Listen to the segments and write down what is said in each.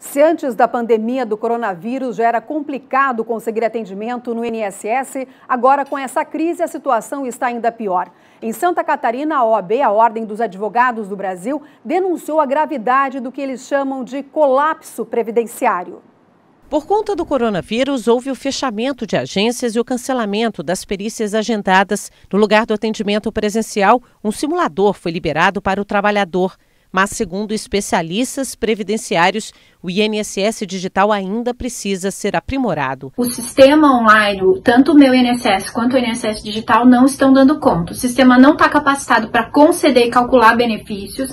Se antes da pandemia do coronavírus já era complicado conseguir atendimento no INSS, agora com essa crise a situação está ainda pior. Em Santa Catarina, a OAB, a Ordem dos Advogados do Brasil, denunciou a gravidade do que eles chamam de colapso previdenciário. Por conta do coronavírus, houve o fechamento de agências e o cancelamento das perícias agendadas. No lugar do atendimento presencial, um simulador foi liberado para o trabalhador mas, segundo especialistas previdenciários, o INSS digital ainda precisa ser aprimorado. O sistema online, tanto o meu INSS quanto o INSS digital, não estão dando conta. O sistema não está capacitado para conceder e calcular benefícios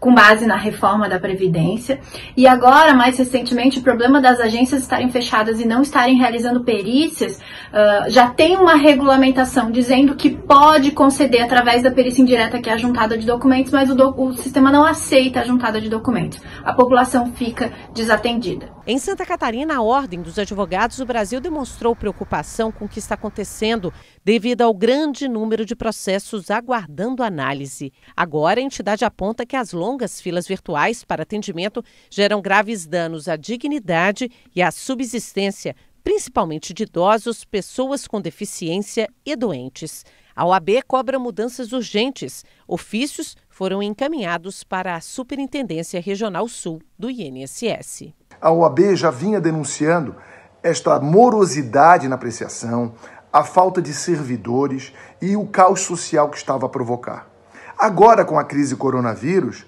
com base na reforma da Previdência. E agora, mais recentemente, o problema das agências estarem fechadas e não estarem realizando perícias, uh, já tem uma regulamentação dizendo que pode conceder através da perícia indireta, que é a juntada de documentos, mas o, do, o sistema não aceita a juntada de documentos. A população fica desatendida. Em Santa Catarina, a Ordem dos Advogados do Brasil demonstrou preocupação com o que está acontecendo devido ao grande número de processos aguardando análise. Agora, a entidade aponta que as longas filas virtuais para atendimento geram graves danos à dignidade e à subsistência, principalmente de idosos, pessoas com deficiência e doentes. A OAB cobra mudanças urgentes. Ofícios foram encaminhados para a Superintendência Regional Sul do INSS a OAB já vinha denunciando esta morosidade na apreciação, a falta de servidores e o caos social que estava a provocar. Agora, com a crise coronavírus,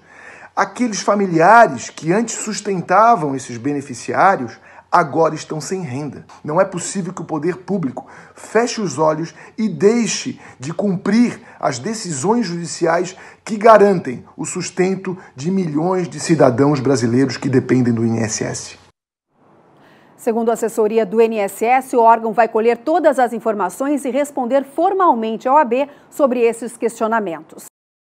aqueles familiares que antes sustentavam esses beneficiários agora estão sem renda. Não é possível que o poder público feche os olhos e deixe de cumprir as decisões judiciais que garantem o sustento de milhões de cidadãos brasileiros que dependem do INSS. Segundo a assessoria do INSS, o órgão vai colher todas as informações e responder formalmente ao AB sobre esses questionamentos.